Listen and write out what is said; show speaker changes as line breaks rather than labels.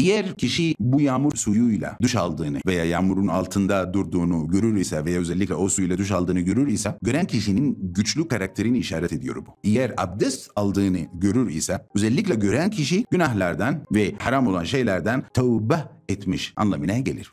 Diğer kişi bu yağmur suyuyla duş aldığını veya yağmurun altında durduğunu görür ise veya özellikle o suyla duş aldığını görür ise gören kişinin güçlü karakterini işaret ediyor bu. Eğer abdest aldığını görür ise özellikle gören kişi günahlardan ve haram olan şeylerden tövbe etmiş anlamına gelir.